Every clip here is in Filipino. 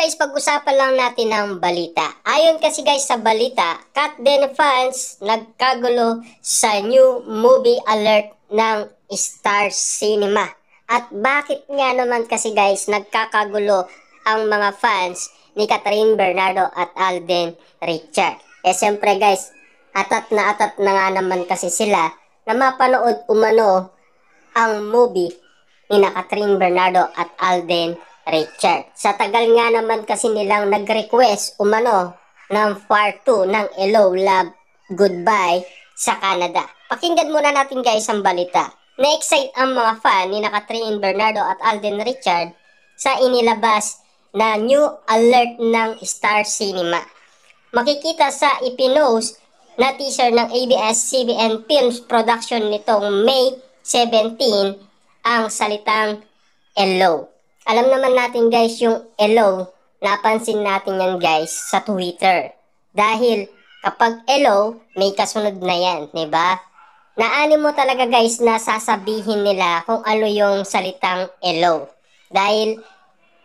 guys, pag-usapan lang natin ang balita. Ayon kasi guys sa balita, Kat Den fans nagkagulo sa new movie alert ng Star Cinema. At bakit nga naman kasi guys nagkakagulo ang mga fans ni Catherine Bernardo at Alden Richard. Eh siyempre guys, atat na atat na nga naman kasi sila na mapanood umano ang movie ni Catherine Bernardo at Alden Richard. Sa tagal nga naman kasi nilang nag-request umano ng part 2 ng Hello Love Goodbye sa Canada. Pakinggan muna natin guys ang balita. Na-excite ang mga fan ni Catherine Bernardo at Alden Richard sa inilabas na new alert ng Star Cinema. Makikita sa ipinost na teaser ng ABS-CBN Films production nitong May 17 ang salitang Hello alam naman natin guys yung hello, napansin natin yan guys sa Twitter. Dahil kapag hello, may kasunod na yan, ba? Diba? Naani mo talaga guys na sasabihin nila kung ano yung salitang hello. Dahil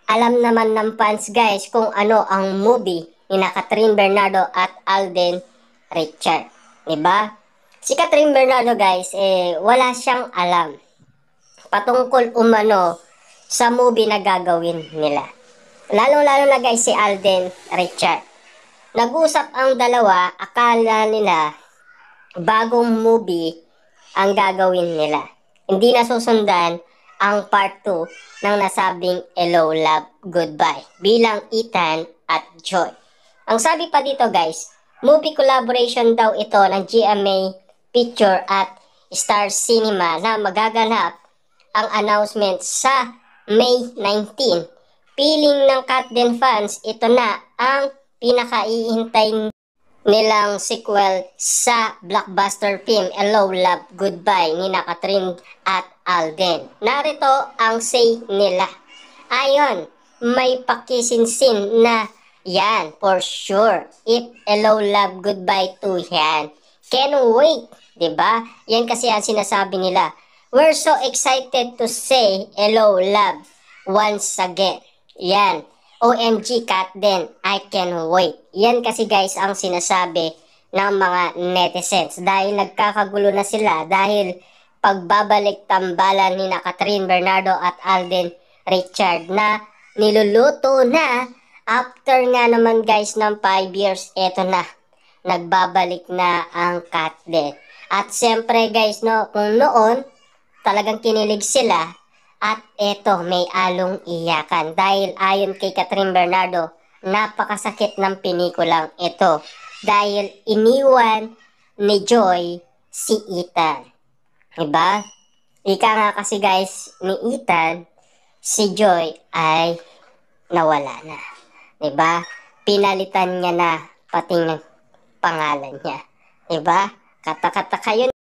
alam naman ng fans guys kung ano ang movie ni na Catherine Bernardo at Alden Richard. ba? Diba? Si Catherine Bernardo guys, eh, wala siyang alam. Patungkol umano sa movie na gagawin nila. Lalong-lalo na guys si Alden Richard. Nag-usap ang dalawa, akala nila bagong movie ang gagawin nila. Hindi nasusundan ang part 2 ng nasabing Hello Love Goodbye bilang Ethan at Joy. Ang sabi pa dito guys, movie collaboration daw ito ng GMA Picture at Star Cinema na magaganap ang announcement sa may 19. Piling ng Captain fans, ito na ang pinakaiintay nilang sequel sa blockbuster film Hello Love Goodbye ni Katrin at Alden. Narito ang say nila. Ayon, may pakisinsin na yan for sure. If Hello Love Goodbye 2 yan. Can wait, 'di ba? Yan kasi ang sinasabi nila We're so excited to say hello, love, once again. Yan. OMG, Kat din. I can wait. Yan kasi guys ang sinasabi ng mga netizens. Dahil nagkakagulo na sila dahil pagbabalik tambalan ni na Catherine Bernardo at Alden Richard na niluluto na after nga naman guys ng 5 years, eto na. Nagbabalik na ang Kat din. At siyempre guys, no, kung noon, talagang kinilig sila at eto may along iyakan dahil ayon kay Catherine Bernardo, napakasakit ng pinikulang ito dahil iniwan ni Joy si Ethan. Diba? Ika nga kasi guys, ni Ethan, si Joy ay nawala na. Diba? Pinalitan niya na pati ng pangalan niya. Diba? Kata-kata kayo